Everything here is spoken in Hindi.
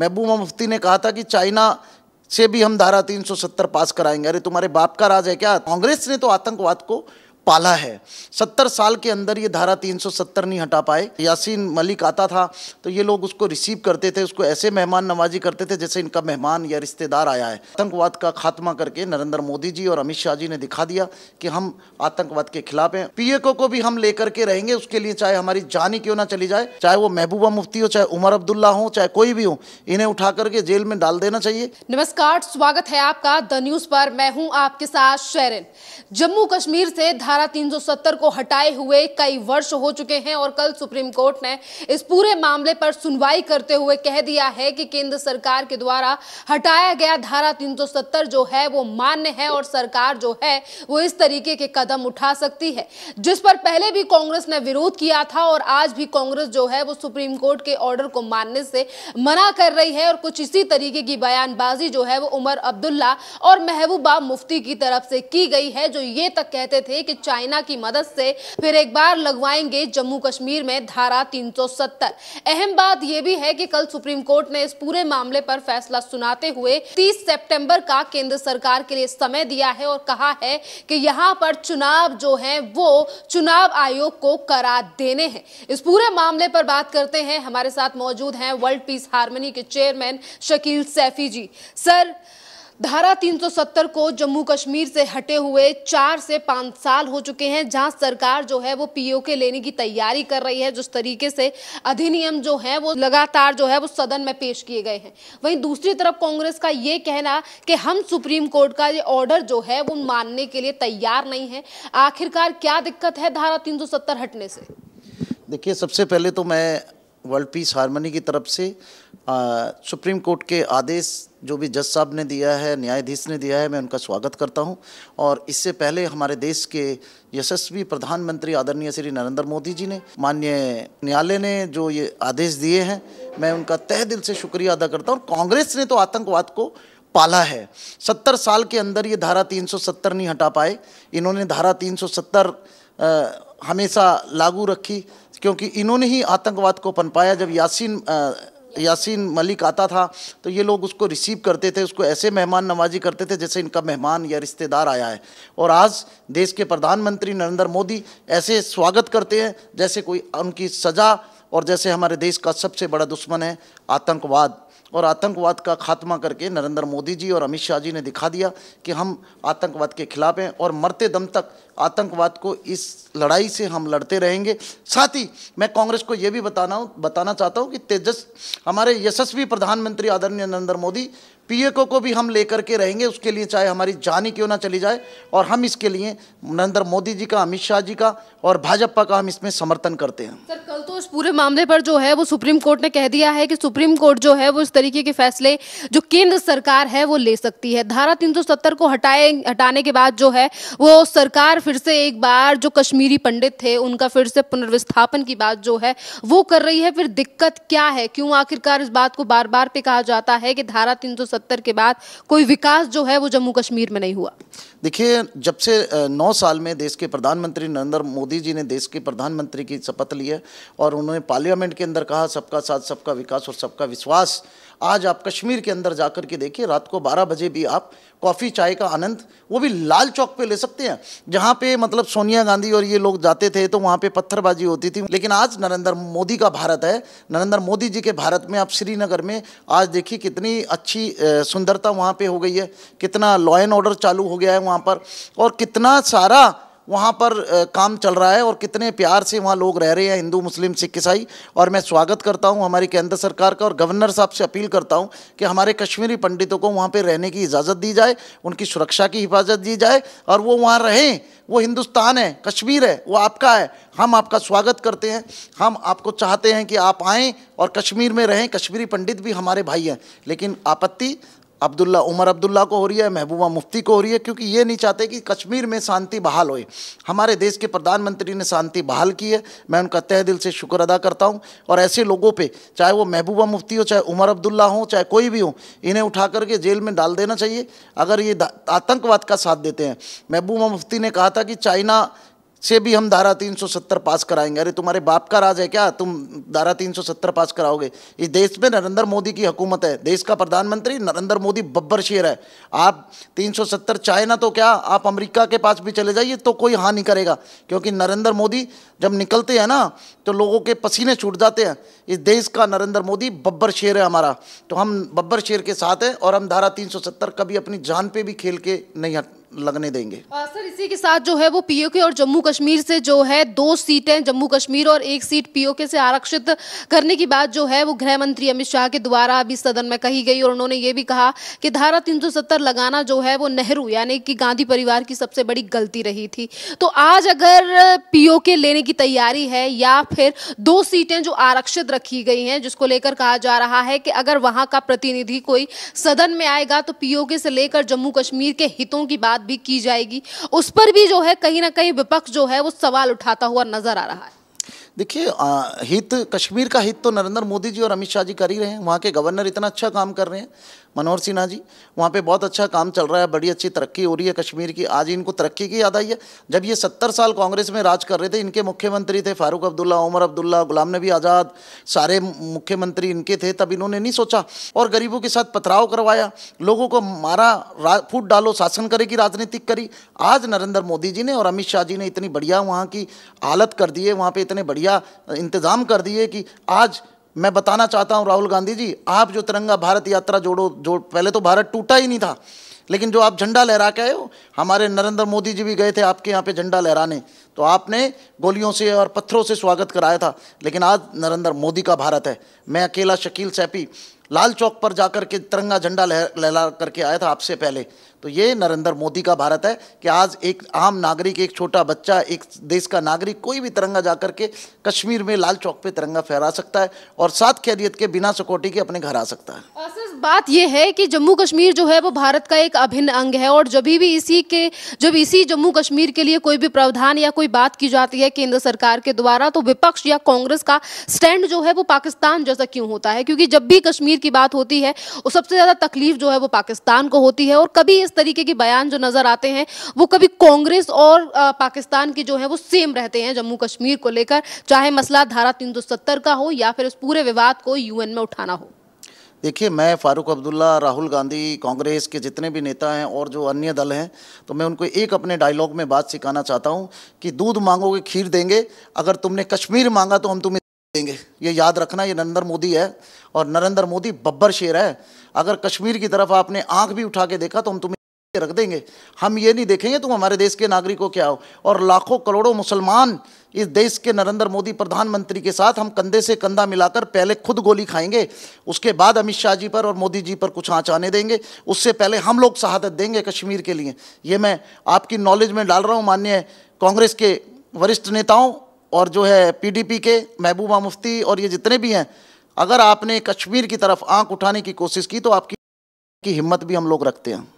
महबूबा मुफ्ती ने कहा था कि चाइना से भी हम धारा 370 पास कराएंगे अरे तुम्हारे बाप का राज है क्या कांग्रेस ने तो आतंकवाद को पाला है सत्तर साल के अंदर ये धारा तीन सौ सत्तर नहीं हटा पाए यासीन मलिक आता था तो ये लोग उसको रिसीव करते थे उसको ऐसे मेहमान नवाजी करते थे जैसे इनका मेहमान या रिश्तेदार आया है आतंकवाद का खात्मा करके नरेंद्र मोदी जी और अमित शाह जी ने दिखा दिया कि हम आतंकवाद के खिलाफ हैं पी को भी हम लेकर के रहेंगे उसके लिए चाहे हमारी जान ही क्यों ना चली जाए चाहे वो महबूबा मुफ्ती हो चाहे उमर अब्दुल्ला हो चाहे कोई भी हो इन्हें उठा करके जेल में डाल देना चाहिए नमस्कार स्वागत है आपका द न्यूज पर मैं हूँ आपके साथ शेरिन जम्मू कश्मीर से धारा धारा 370 को हटाए हुए कई वर्ष हो चुके हैं और कल सुप्रीम कोर्ट ने इस पूरे मामले पर सुनवाई करते हुए कह दिया है कि केंद्र सरकार के द्वारा हटाया गया धारा 370 जो है वो मान्य है और सरकार जो है वो इस तरीके के कदम उठा सकती है जिस पर पहले भी कांग्रेस ने विरोध किया था और आज भी कांग्रेस जो है वो सुप्रीम कोर्ट के ऑर्डर को मानने से मना कर रही है और कुछ इसी तरीके की बयानबाजी जो है वो उमर अब्दुल्ला और महबूबा मुफ्ती की तरफ से की गई है जो ये तक कहते थे कि चाइना की मदद से फिर एक बार लगवाएंगे जम्मू कश्मीर में धारा 370 अहम बात यह भी है कि कल सुप्रीम कोर्ट ने इस पूरे मामले पर फैसला सुनाते हुए 30 सितंबर का केंद्र सरकार के लिए समय दिया है और कहा है कि यहां पर चुनाव जो है वो चुनाव आयोग को करा देने हैं इस पूरे मामले पर बात करते हैं हमारे साथ मौजूद हैं वर्ल्ड पीस हार्मनी के चेयरमैन शकील सैफी जी सर धारा 370 को जम्मू कश्मीर से हटे हुए चार से पाँच साल हो चुके हैं जहां सरकार जो है वो पीओके लेने की तैयारी कर रही है जिस तरीके से अधिनियम जो है वो लगातार जो है वो सदन में पेश किए गए हैं वहीं दूसरी तरफ कांग्रेस का ये कहना कि हम सुप्रीम कोर्ट का ये ऑर्डर जो है वो मानने के लिए तैयार नहीं है आखिरकार क्या दिक्कत है धारा तीन हटने से देखिए सबसे पहले तो मैं वर्ल्ड पीस हारमोनी की तरफ से आ, सुप्रीम कोर्ट के आदेश जो भी जज साहब ने दिया है न्यायाधीश ने दिया है मैं उनका स्वागत करता हूं और इससे पहले हमारे देश के यशस्वी प्रधानमंत्री आदरणीय श्री नरेंद्र मोदी जी ने माननीय न्यायालय ने जो ये आदेश दिए हैं मैं उनका तह दिल से शुक्रिया अदा करता हूँ कांग्रेस ने तो आतंकवाद को पाला है सत्तर साल के अंदर ये धारा तीन नहीं हटा पाए इन्होंने धारा तीन हमेशा लागू रखी क्योंकि इन्होंने ही आतंकवाद को पनपाया जब यासीन आ, यासीन मलिक आता था तो ये लोग उसको रिसीव करते थे उसको ऐसे मेहमान नवाजी करते थे जैसे इनका मेहमान या रिश्तेदार आया है और आज देश के प्रधानमंत्री नरेंद्र मोदी ऐसे स्वागत करते हैं जैसे कोई उनकी सज़ा और जैसे हमारे देश का सबसे बड़ा दुश्मन है आतंकवाद और आतंकवाद का खात्मा करके नरेंद्र मोदी जी और अमित शाह जी ने दिखा दिया कि हम आतंकवाद के खिलाफ हैं और मरते दम तक आतंकवाद को इस लड़ाई से हम लड़ते रहेंगे साथ ही मैं कांग्रेस को ये भी बताना बताना चाहता हूँ कि तेजस हमारे यशस्वी प्रधानमंत्री आदरणीय नरेंद्र मोदी पीएको को भी हम लेकर के रहेंगे उसके लिए चाहे हमारी जानी क्यों ना चली जाए और हम इसके लिए नरेंद्र मोदी जी का अमित शाह जी का और भाजपा का हम इसमें समर्थन करते हैं सर कल तो इस पूरे मामले पर जो है वो सुप्रीम कोर्ट ने कह दिया है कि सुप्रीम कोर्ट जो है वो इस तरीके के फैसले जो केंद्र सरकार है वो ले सकती है धारा तीन को हटाए हटाने के बाद जो है वो सरकार फिर से एक बार जो कश्मीरी पंडित थे उनका फिर से पुनर्विस्थापन की बात जो है वो कर रही है फिर दिक्कत क्या है क्यों आखिरकार इस बात को बार बार पे कहा जाता है कि धारा तीन 1970 के बाद कोई विकास जो है वो जम्मू कश्मीर में नहीं हुआ देखिए जब से नौ साल में देश के प्रधानमंत्री नरेंद्र मोदी जी ने देश के प्रधानमंत्री की शपथ ली है और उन्होंने पार्लियामेंट के अंदर कहा सबका साथ सबका विकास और सबका विश्वास आज आप कश्मीर के अंदर जाकर के देखिए रात को 12 बजे भी आप कॉफ़ी चाय का आनंद वो भी लाल चौक पे ले सकते हैं जहाँ पे मतलब सोनिया गांधी और ये लोग जाते थे तो वहाँ पे पत्थरबाजी होती थी लेकिन आज नरेंद्र मोदी का भारत है नरेंद्र मोदी जी के भारत में आप श्रीनगर में आज देखिए कितनी अच्छी सुंदरता वहाँ पर हो गई है कितना लॉ एंड ऑर्डर चालू हो गया है वहाँ पर और कितना सारा वहाँ पर काम चल रहा है और कितने प्यार से वहाँ लोग रह रहे हैं हिंदू मुस्लिम सिख ईसाई और मैं स्वागत करता हूँ हमारी केंद्र सरकार का और गवर्नर साहब से अपील करता हूँ कि हमारे कश्मीरी पंडितों को वहाँ पर रहने की इजाज़त दी जाए उनकी सुरक्षा की हिफाजत दी जाए और वो वहाँ रहें वो हिंदुस्तान है कश्मीर है वो आपका है हम आपका स्वागत करते हैं हम आपको चाहते हैं कि आप आएँ और कश्मीर में रहें कश्मीरी पंडित भी हमारे भाई हैं लेकिन आपत्ति अब्दुल्ला उमर अब्दुल्ला को हो रही है महबूबा मुफ्ती को हो रही है क्योंकि ये नहीं चाहते कि कश्मीर में शांति बहाल होए हमारे देश के प्रधानमंत्री ने शांति बहाल की है मैं उनका तह दिल से शुक्र अदा करता हूँ और ऐसे लोगों पे चाहे वो महबूबा मुफ्ती हो चाहे उमर अब्दुल्ला हो चाहे कोई भी हो इन्हें उठा करके जेल में डाल देना चाहिए अगर ये आतंकवाद का साथ देते हैं महबूबा मुफ्ती ने कहा था कि चाइना से भी हम धारा 370 पास कराएंगे अरे तुम्हारे बाप का राज है क्या तुम धारा 370 पास कराओगे इस देश में नरेंद्र मोदी की हुकूमत है देश का प्रधानमंत्री नरेंद्र मोदी बब्बर शेर है आप 370 चाहे ना तो क्या आप अमेरिका के पास भी चले जाइए तो कोई हाँ नहीं करेगा क्योंकि नरेंद्र मोदी जब निकलते हैं ना तो लोगों के पसीने छूट जाते हैं इस देश का नरेंद्र मोदी बब्बर शेर है हमारा तो हम बब्बर शेर के साथ हैं और हम धारा तीन कभी अपनी जान पर भी खेल के नहीं हट लगने देंगे आ, सर इसी के साथ जो है वो पीओके और जम्मू कश्मीर से जो है दो सीटें जम्मू कश्मीर और एक सीट पीओके से आरक्षित करने की बात जो है वो गृह मंत्री अमित शाह के द्वारा अभी सदन में कही गई और उन्होंने ये भी कहा कि धारा तीन लगाना जो है वो नेहरू यानी कि गांधी परिवार की सबसे बड़ी गलती रही थी तो आज अगर पीओके लेने की तैयारी है या फिर दो सीटें जो आरक्षित रखी गई हैं जिसको लेकर कहा जा रहा है कि अगर वहां का प्रतिनिधि कोई सदन में आएगा तो पीओके से लेकर जम्मू कश्मीर के हितों की बात बात भी की जाएगी उस पर भी जो है कहीं ना कहीं विपक्ष जो है वो सवाल उठाता हुआ नजर आ रहा है देखिए हित कश्मीर का हित तो नरेंद्र मोदी जी और अमित शाह जी कर ही रहे हैं वहाँ के गवर्नर इतना अच्छा काम कर रहे हैं मनोहर सिन्हा जी वहाँ पे बहुत अच्छा काम चल रहा है बड़ी अच्छी तरक्की हो रही है कश्मीर की आज इनको तरक्की की याद आई है जब ये सत्तर साल कांग्रेस में राज कर रहे थे इनके मुख्यमंत्री थे फारूक अब्दुल्ला उमर अब्दुल्ला गुलाम नबी आज़ाद सारे मुख्यमंत्री इनके थे तब इन्होंने नहीं सोचा और गरीबों के साथ पथराव करवाया लोगों को मारा फूट डालो शासन करे की राजनीतिक करी आज नरेंद्र मोदी जी ने और अमित शाह जी ने इतनी बढ़िया वहाँ की हालत कर दी है वहाँ पर इतने बढ़िया या इंतज़ाम कर दिए कि आज मैं बताना चाहता हूँ राहुल गांधी जी आप जो तिरंगा भारत यात्रा जोड़ो जो पहले तो भारत टूटा ही नहीं था लेकिन जो आप झंडा लहरा के आए हो हमारे नरेंद्र मोदी जी भी गए थे आपके यहाँ पे झंडा लहराने तो आपने गोलियों से और पत्थरों से स्वागत कराया था लेकिन आज नरेंद्र मोदी का भारत है मैं अकेला शकील सैपी लाल चौक पर जाकर के तिरंगा झंडा लहला करके आया था आपसे पहले तो ये नरेंद्र मोदी का भारत है कि आज एक आम नागरिक एक छोटा बच्चा एक देश का नागरिक कोई भी तिरंगा जा करके कश्मीर में लाल चौक पे तिरंगा फहरा सकता है और साथ खैरियत के बिना सिक्योरिटी के अपने घर आ सकता है बात यह है कि जम्मू कश्मीर जो है वो भारत का एक अभिन्न अंग है और जब भी इसी के जब इसी जम्मू कश्मीर के लिए कोई भी प्रावधान या कोई बात की जाती है केंद्र सरकार के द्वारा तो विपक्ष या कांग्रेस का स्टैंड जो है वो पाकिस्तान जैसा क्यों होता है क्योंकि जब भी कश्मीर कश्मीर की बात होती है और सबसे ज़्यादा तकलीफ जो है वो पाकिस्तान को होती है और कभी इस तरीके के बयान जो नज़र आते हैं वो कभी कांग्रेस और पाकिस्तान की जो है वो सेम रहते हैं जम्मू कश्मीर को लेकर चाहे मसला धारा तीन का हो या फिर उस पूरे विवाद को यूएन में उठाना हो देखिए मैं फ़ारूक अब्दुल्ला राहुल गांधी कांग्रेस के जितने भी नेता हैं और जो अन्य दल हैं तो मैं उनको एक अपने डायलॉग में बात सिखाना चाहता हूं कि दूध मांगोगे खीर देंगे अगर तुमने कश्मीर मांगा तो हम तुम्हें देंगे ये याद रखना ये नरेंद्र मोदी है और नरेंद्र मोदी बब्बर शेर है अगर कश्मीर की तरफ आपने आंख भी उठा के देखा तो हम तुम्हें रख देंगे हम ये नहीं देखेंगे तुम हमारे देश के को क्या हो और लाखों करोड़ों मुसलमान इस देश के नरेंद्र मोदी प्रधानमंत्री के साथ हम कंधे से कंधा मिलाकर पहले खुद गोली खाएंगे उसके बाद अमित शाह जी पर और मोदी जी पर कुछ आँच आने देंगे उससे पहले हम लोग शहादत देंगे कश्मीर के लिए ये मैं आपकी नॉलेज में डाल रहा हूँ माननीय कांग्रेस के वरिष्ठ नेताओं और जो है पीडीपी के महबूबा मुफ्ती और ये जितने भी हैं अगर आपने कश्मीर की तरफ आंख उठाने की कोशिश की तो आपकी की हिम्मत भी हम लोग रखते हैं